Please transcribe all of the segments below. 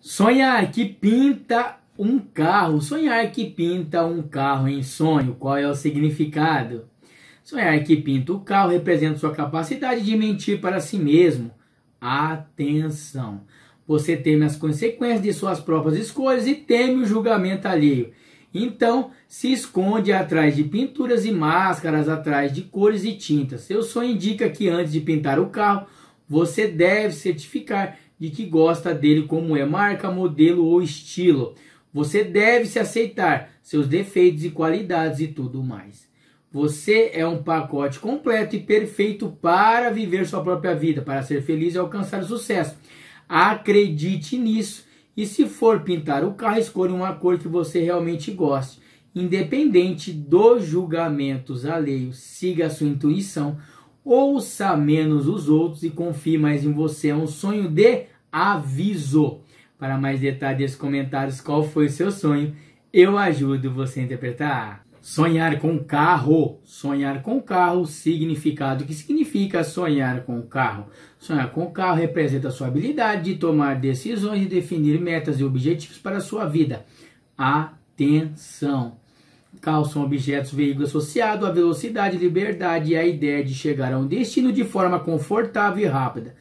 Sonhar que pinta um carro. Sonhar que pinta um carro em sonho. Qual é o significado? Sonhar que pinta o carro representa sua capacidade de mentir para si mesmo. Atenção! Você teme as consequências de suas próprias escolhas e teme o julgamento alheio. Então, se esconde atrás de pinturas e máscaras, atrás de cores e tintas. Seu sonho indica que antes de pintar o carro, você deve certificar de que gosta dele como é marca, modelo ou estilo. Você deve se aceitar, seus defeitos e qualidades e tudo mais. Você é um pacote completo e perfeito para viver sua própria vida, para ser feliz e alcançar o sucesso. Acredite nisso e se for pintar o carro, escolha uma cor que você realmente goste. Independente dos julgamentos alheios, siga a sua intuição Ouça menos os outros e confie mais em você. É um sonho de aviso. Para mais detalhes, comentários, qual foi o seu sonho? Eu ajudo você a interpretar. Sonhar com carro. Sonhar com carro, significado. O que significa sonhar com carro? Sonhar com carro representa a sua habilidade de tomar decisões e definir metas e objetivos para a sua vida. Atenção! calçam objetos veículos associados à velocidade, liberdade e à ideia de chegar a um destino de forma confortável e rápida.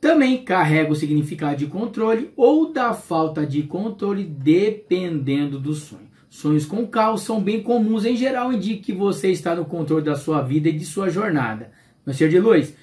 Também carrega o significado de controle ou da falta de controle, dependendo do sonho. Sonhos com caos são bem comuns em geral, indicam que você está no controle da sua vida e de sua jornada. Meu ser de luz,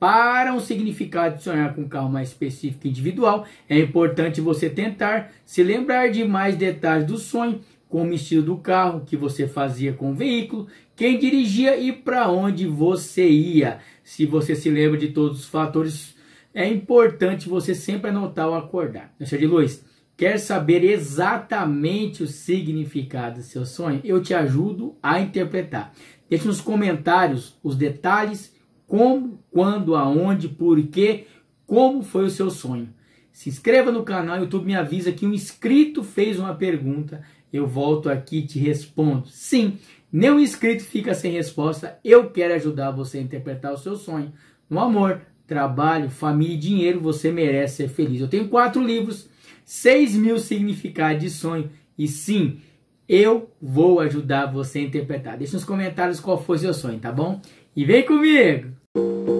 para um significado de sonhar com mais específico e individual, é importante você tentar se lembrar de mais detalhes do sonho como o estilo do carro que você fazia com o veículo, quem dirigia e para onde você ia. Se você se lembra de todos os fatores, é importante você sempre anotar ao acordar. Deixa de luz. Quer saber exatamente o significado do seu sonho? Eu te ajudo a interpretar. Deixe nos comentários os detalhes, como, quando, aonde, porquê, como foi o seu sonho. Se inscreva no canal, o YouTube me avisa que um inscrito fez uma pergunta eu volto aqui e te respondo. Sim, nenhum inscrito fica sem resposta. Eu quero ajudar você a interpretar o seu sonho. No amor, trabalho, família e dinheiro, você merece ser feliz. Eu tenho quatro livros, seis mil significados de sonho. E sim, eu vou ajudar você a interpretar. Deixa nos comentários qual foi o seu sonho, tá bom? E vem comigo!